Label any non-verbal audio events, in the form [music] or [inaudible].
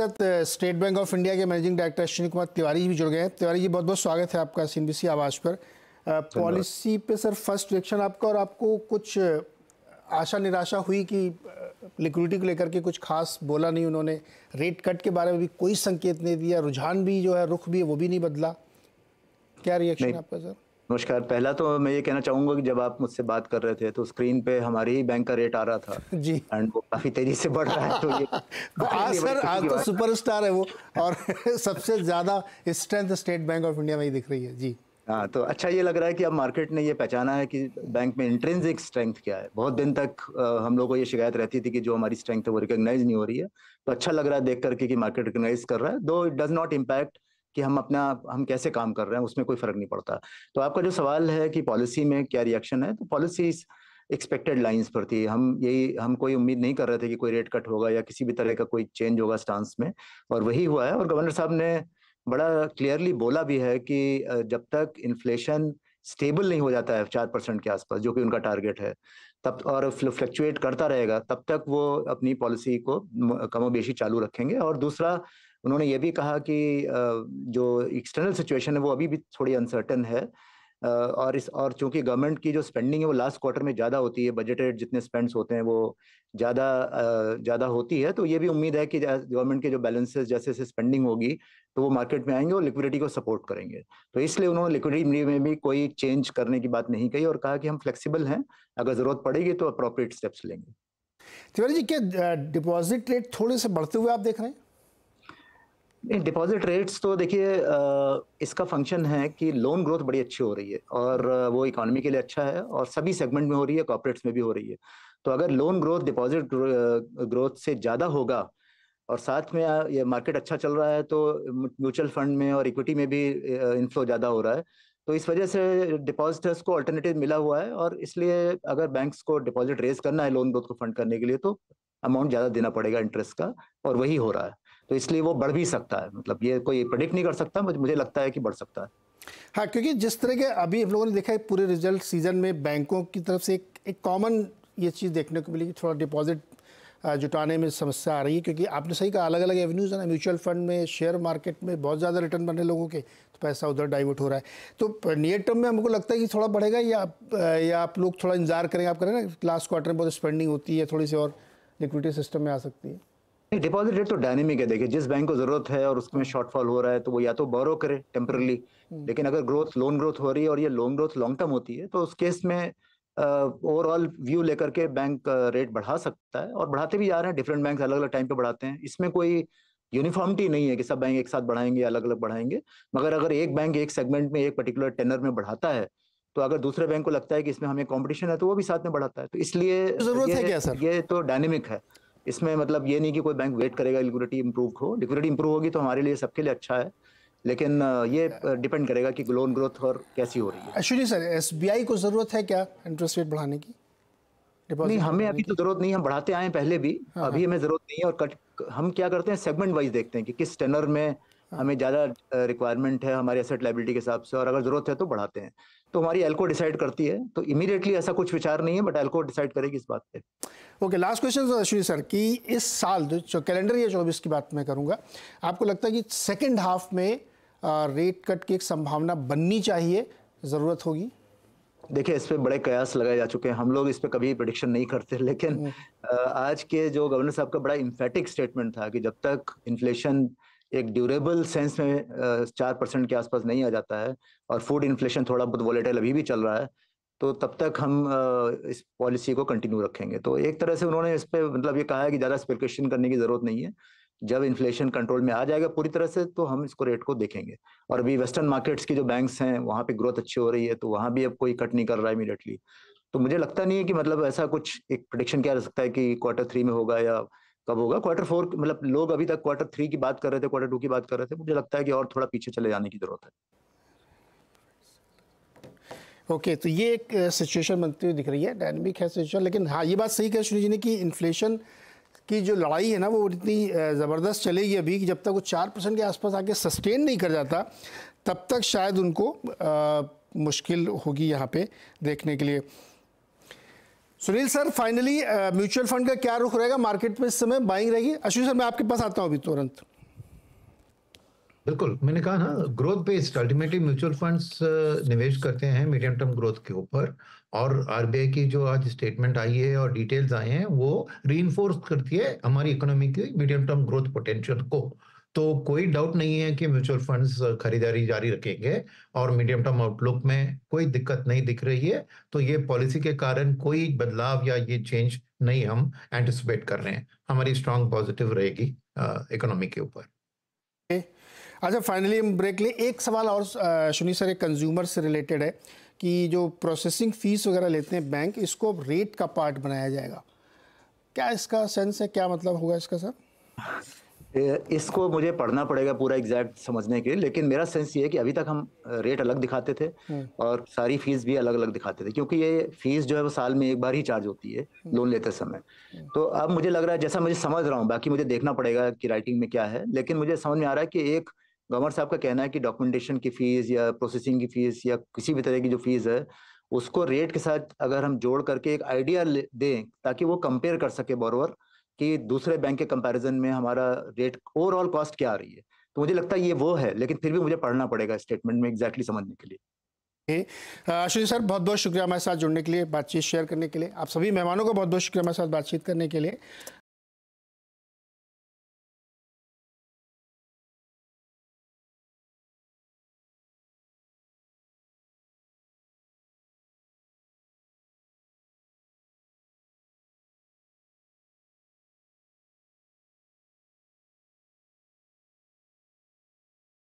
साथ State Bank of India के managing director Ashwini Kumar Tiwari ji भी जुड़ गए हैं तिवारी जी बहुत बहुत स्वागत है आपका सी बी आवाज़ पर पॉलिसी पे सर फर्स्ट रिएक्शन आपका और आपको कुछ आशा निराशा हुई कि लिक्विडिटी को लेकर के कुछ खास बोला नहीं उन्होंने रेट कट के बारे में भी कोई संकेत नहीं दिया रुझान भी जो है रुख भी है वो भी नहीं बदला क्या रिएक्शन आपका सर नमस्कार पहला तो मैं ये कहना चाहूंगा कि जब आप मुझसे बात कर रहे थे तो स्क्रीन पे हमारे ही बैंक का रेट आ रहा था जी एंड वो काफ़ी तेज़ी से बढ़ रहा है तो ये आज सर आज तो, तो सुपरस्टार है वो और [laughs] सबसे ज़्यादा strength State Bank of India में ही दिख रही है जी हाँ तो अच्छा ये लग रहा है कि अब मार्केट ने ये पहचाना है कि बैंक में इंट्रेंसिक स्ट्रेंथ क्या है बहुत दिन तक हम लोग को ये शिकायत रहती थी कि जो हमारी स्ट्रेंथ है वो रिकग्नाइज नहीं हो रही है तो अच्छा लग रहा है देख करके कि मार्केट रिकग्नाइज कर रहा है दो इट डज नॉट इम्पैक्ट कि हम अपना हम कैसे काम कर रहे हैं उसमें कोई फर्क नहीं पड़ता तो आपका जो सवाल है कि पॉलिसी में क्या रिएक्शन है तो पॉलिसी एक्सपेक्टेड लाइंस पर थी हम यही हम कोई उम्मीद नहीं कर रहे थे कि कोई रेट कट होगा या किसी भी तरह का कोई चेंज होगा स्टांस में और वही हुआ है और गवर्नर साहब ने बड़ा क्लियरली बोला भी है कि जब तक इन्फ्लेशन स्टेबल नहीं हो जाता है चार परसेंट के आसपास जो कि उनका टारगेट है तब और फ्लक्चुएट करता रहेगा तब तक वो अपनी पॉलिसी को बेशी चालू रखेंगे और दूसरा उन्होंने ये भी कहा कि जो एक्सटर्नल सिचुएशन है वो अभी भी थोड़ी अनसर्टन है और इस और चूंकि गवर्नमेंट की जो स्पेंडिंग है वो लास्ट क्वार्टर में ज़्यादा होती है बजटेड जितने स्पेंड्स होते हैं वो ज़्यादा ज़्यादा होती है तो ये भी उम्मीद है कि गवर्नमेंट के जो बैलेंसेस जैसे जैसे स्पेंडिंग होगी तो वो मार्केट में आएंगे और लिक्विडिटी को सपोर्ट करेंगे तो इसलिए उन्होंने लिक्विडिटी में भी कोई चेंज करने की बात नहीं कही और कहा कि हम फ्लेक्सिबल हैं अगर ज़रूरत पड़ेगी तो अप्रोप्रिएट स्टेप्स लेंगे तिवारी जी क्या डिपॉजिट रेट थोड़े से बढ़ते हुए आप देख रहे हैं नहीं डिपॉजिट रेट्स तो देखिए इसका फंक्शन है कि लोन ग्रोथ बड़ी अच्छी हो रही है और वो इकोनॉमी के लिए अच्छा है और सभी सेगमेंट में हो रही है कॉपरेट्स में भी हो रही है तो अगर लोन ग्रोथ डिपॉजिट ग्रोथ से ज़्यादा होगा और साथ में ये मार्केट अच्छा चल रहा है तो म्यूचुअल फंड में और इक्विटी में भी इनफ्लो ज़्यादा हो रहा है तो इस वजह से डिपॉजिटर्स को अल्टरनेटिव मिला हुआ है और इसलिए अगर बैंक्स को डिपॉजिट रेज करना है लोन ग्रोथ को फंड करने के लिए तो अमाउंट ज़्यादा देना पड़ेगा इंटरेस्ट का और वही हो रहा है तो इसलिए वो बढ़ भी सकता है मतलब ये कोई प्रडिक्ट नहीं कर सकता मुझे लगता है कि बढ़ सकता है हाँ क्योंकि जिस तरह के अभी हम लोगों ने देखा है पूरे रिजल्ट सीजन में बैंकों की तरफ से एक कॉमन ये चीज़ देखने को मिली कि थोड़ा डिपॉजिट जुटाने में समस्या आ रही है क्योंकि आपने सही कहा अलग अलग एवेन्यूज़ है ना म्यूचुअल फंड में शेयर मार्केट में बहुत ज़्यादा रिटर्न बन रहे लोगों के तो पैसा उधर डाइवर्ट हो रहा है तो नियर टर्म में हमको लगता है कि थोड़ा बढ़ेगा या आप, या आप लोग थोड़ा इंतजार करेंगे आप करें ना लास्ट क्वार्टर में बहुत स्पेंडिंग होती है थोड़ी सी और लिक्विडिटी सिस्टम में आ सकती है डिपॉजिट रेट तो डायनेमिक है देखिए जिस बैंक को जरूरत है और उसमें शॉर्टफॉल हो रहा है तो वो या तो बोरो करे टेम्परली हम्म। लेकिन अगर ग्रोथ लोन ग्रोथ हो रही है और ये लोन ग्रोथ लॉन्ग टर्म होती है तो उस केस में ओवरऑल व्यू लेकर के बैंक रेट बढ़ा सकता है और बढ़ाते भी जा रहे हैं डिफरेंट बैंक अलग अलग टाइम पे बढ़ाते हैं इसमें कोई यूनिफॉर्मिटी नहीं है कि सब बैंक एक साथ बढ़ाएंगे अलग अलग बढ़ाएंगे मगर अगर एक बैंक एक सेगमेंट में एक पर्टिकुलर टेनर में बढ़ाता है तो अगर दूसरे बैंक को लगता है कि इसमें हमें कंपटीशन है तो वो भी साथ में बढ़ाता है तो इसलिए ये, है क्या सर ये तो डायनेमिक है इसमें मतलब ये नहीं कि कोई बैंक वेट करेगा लिक्विडिटी इंप्रूव हो लिक्विडिटी इंप्रूव होगी तो हमारे लिए सबके लिए अच्छा है लेकिन ये डिपेंड करेगा कि लोन ग्रोथ और कैसी हो रही है अश्विनी सर एस को ज़रूरत है क्या इंटरेस्ट रेट बढ़ाने की नहीं हमें अभी तो जरूरत नहीं हम बढ़ाते आए पहले भी हाँ, अभी हाँ। हमें जरूरत नहीं है और कट हम क्या करते हैं सेगमेंट वाइज देखते हैं कि किस टेनर में हमें ज़्यादा रिक्वायरमेंट है हमारे एसेट लाइबिलिटी के हिसाब से और अगर ज़रूरत है तो बढ़ाते हैं तो हमारी एल्को डिसाइड करती है तो इमीडिएटली ऐसा कुछ विचार नहीं है बट एल्को डिसाइड करेगी इस बात पे okay last question Ashwini sir कि इस साल जो कैलेंडर या चौबीस की बात मैं करूंगा आपको लगता है कि सेकेंड हाफ में रेट कट की एक संभावना बननी चाहिए ज़रूरत होगी देखिए इस पर बड़े कयास लगाए जा चुके हैं हम लोग इस पर कभी प्रडिक्शन नहीं करते लेकिन हम्म। आज के जो गवर्नर साहब का बड़ा इम्फेटिक स्टेटमेंट था कि जब तक इन्फ्लेशन एक ड्यूरेबल सेंस में चार परसेंट के आसपास नहीं आ जाता है और फूड इन्फ्लेशन थोड़ा बहुत वॉलेटाइल अभी भी चल रहा है तो तब तक हम इस पॉलिसी को कंटिन्यू रखेंगे तो एक तरह से उन्होंने इस पर मतलब ये कहा है कि ज़्यादा स्पेकुलेशन करने की ज़रूरत नहीं है जब इन्फ्लेशन कंट्रोल में आ जाएगा पूरी तरह से तो हम इसको रेट को देखेंगे और अभी वेस्टर्न मार्केट्स की जो बैंक्स हैं वहाँ पे ग्रोथ अच्छी हो रही है तो वहाँ भी अब कोई कट नहीं कर रहा है इमीडिएटली तो मुझे लगता नहीं है कि मतलब ऐसा कुछ एक प्रडिक्शन किया जा सकता है कि क्वार्टर थ्री में होगा या कब होगा क्वार्टर फोर मतलब लोग अभी तक क्वार्टर थ्री की बात कर रहे थे क्वार्टर टू की बात कर रहे थे मुझे लगता है कि और थोड़ा पीछे चले जाने की जरूरत है ओके okay, तो ये एक सिचुएशन बनती हुई दिख रही है डायनेमिक है सिचुएशन लेकिन हाँ ये बात सही कह सुनी जी ने कि इन्फ्लेशन की जो लड़ाई है ना वो इतनी ज़बरदस्त चलेगी अभी कि जब तक वो चार परसेंट के आसपास आके सस्टेन नहीं कर जाता तब तक शायद उनको आ, मुश्किल होगी यहाँ पे देखने के लिए Sunil sir finally mutual fund का क्या रुख रहेगा मार्केट में इस समय बाइंग रहेगी अश्विन सर मैं आपके पास आता हूँ अभी तुरंत बिल्कुल मैंने कहा ना growth based ultimately mutual funds निवेश करते हैं मीडियम टर्म ग्रोथ के ऊपर और आरबीआई की जो आज स्टेटमेंट आई है और डिटेल्स आए हैं वो री करती है हमारी इकोनॉमी की मीडियम टर्म ग्रोथ पोटेंशियल को तो कोई डाउट नहीं है कि म्यूचुअल फंड्स uh, खरीदारी जारी रखेंगे और मीडियम टर्म आउटलुक में कोई दिक्कत नहीं दिख रही है तो ये पॉलिसी के कारण कोई बदलाव या ये चेंज नहीं हम एंटिसिपेट कर रहे हैं हमारी स्ट्रांग पॉजिटिव रहेगी इकोनॉमी uh, के ऊपर अच्छा फाइनली हम ब्रेक लें एक सवाल और uh, सुनी सर एक कंज्यूमर से रिलेटेड है कि जो प्रोसेसिंग फीस वगैरह लेते हैं बैंक इसको रेट का पार्ट बनाया जाएगा क्या इसका सेंस है क्या मतलब होगा इसका सर इसको मुझे पढ़ना पड़ेगा पूरा एग्जैक्ट समझने के लिए लेकिन मेरा सेंस ये है कि अभी तक हम रेट अलग दिखाते थे हम्म। और सारी फीस भी अलग अलग दिखाते थे क्योंकि ये फीस जो है वो साल में एक बार ही चार्ज होती है लोन हम्म। लेते समय हम्म। तो अब मुझे लग रहा है जैसा मुझे समझ रहा हूँ बाकी मुझे देखना पड़ेगा कि राइटिंग में क्या है लेकिन मुझे समझ में आ रहा है कि एक गवर्नर साहब का कहना है कि डॉक्यूमेंटेशन की फीस या प्रोसेसिंग की फीस या किसी भी तरह की जो फीस है उसको रेट के साथ अगर हम जोड़ करके एक आइडिया दें ताकि वो कंपेयर कर सके बोरोवर कि दूसरे बैंक के कंपैरिजन में हमारा रेट ओवरऑल कॉस्ट क्या आ रही है तो मुझे लगता है ये वो है लेकिन फिर भी मुझे पढ़ना पड़ेगा स्टेटमेंट में एग्जैक्टली exactly समझने के लिए अश्विनी सर बहुत बहुत शुक्रिया हमारे साथ जुड़ने के लिए बातचीत शेयर करने के लिए आप सभी मेहमानों को बहुत बहुत शुक्रिया हमारे साथ बातचीत करने के लिए